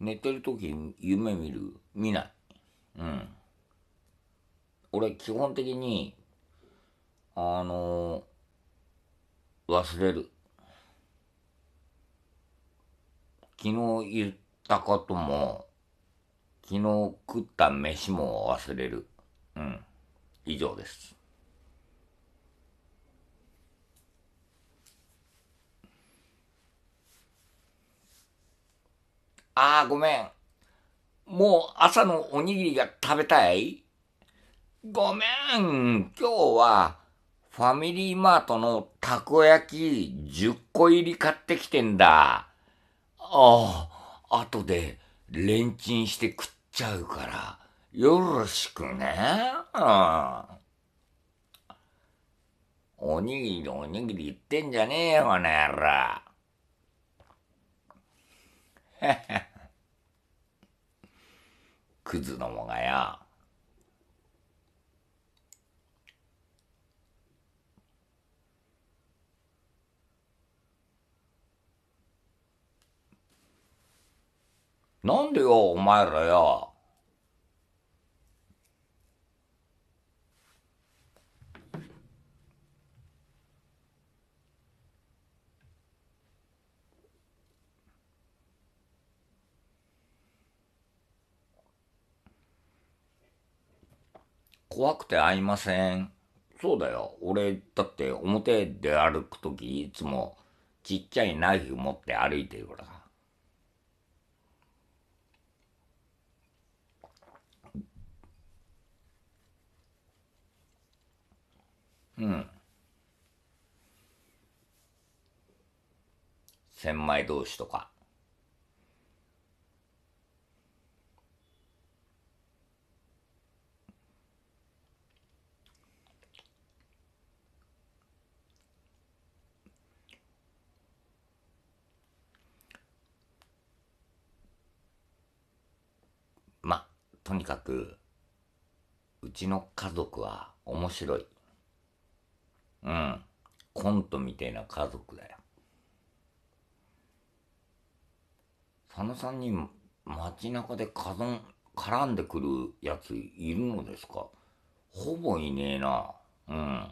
寝てる時夢見る見ない。うん。俺、基本的に、あのー、忘れる。昨日言ったことも、昨日食った飯も忘れる。うん。以上です。ああ、ごめん。もう朝のおにぎりが食べたいごめん。今日はファミリーマートのたこ焼き10個入り買ってきてんだ。ああ、後でレンチンして食っちゃうから、よろしくね。おにぎりのおにぎり言ってんじゃねえよ、この野郎。ズどもがよ。なんでよ、お前らよ。怖くて会いません。そうだよ。俺、だって表で歩くとき、いつもちっちゃいナイフ持って歩いてるから。うん。千枚同士とか。とにかく、うちの家族は面白い。うん。コントみたいな家族だよ。佐野さんに街中で家ん絡んでくるやついるのですかほぼいねえな。うん。